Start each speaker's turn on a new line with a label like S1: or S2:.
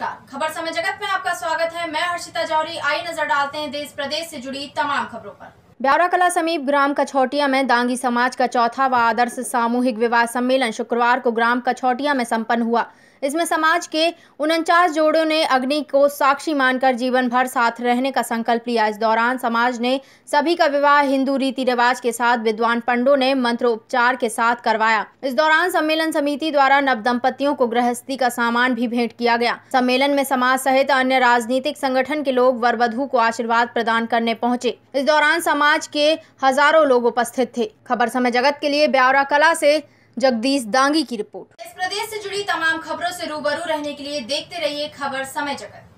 S1: नमस्कार खबर समय जगत में आपका स्वागत है मैं हर्षिता जौहरी आई नजर डालते हैं देश प्रदेश से जुड़ी तमाम खबरों पर ब्यौरा कला समीप ग्राम कछौटिया में दांगी समाज का चौथा व आदर्श सामूहिक विवाह सम्मेलन शुक्रवार को ग्राम कछौटिया में संपन्न हुआ इसमें समाज के उनचास जोड़ों ने अग्नि को साक्षी मानकर जीवन भर साथ रहने का संकल्प लिया इस दौरान समाज ने सभी का विवाह हिंदू रीति रिवाज के साथ विद्वान पंडो ने मंत्रोपचार के साथ करवाया इस दौरान सम्मेलन समिति द्वारा नव दंपतियों को गृहस्थी का सामान भी भेंट किया गया सम्मेलन में समाज सहित अन्य राजनीतिक संगठन के लोग वर को आशीर्वाद प्रदान करने पहुँचे इस दौरान समाज समाज के हजारों लोग उपस्थित थे खबर समय जगत के लिए ब्यावरा कला
S2: से जगदीश दांगी की रिपोर्ट
S3: इस प्रदेश से जुड़ी तमाम खबरों से रूबरू रहने के लिए देखते रहिए खबर समय जगत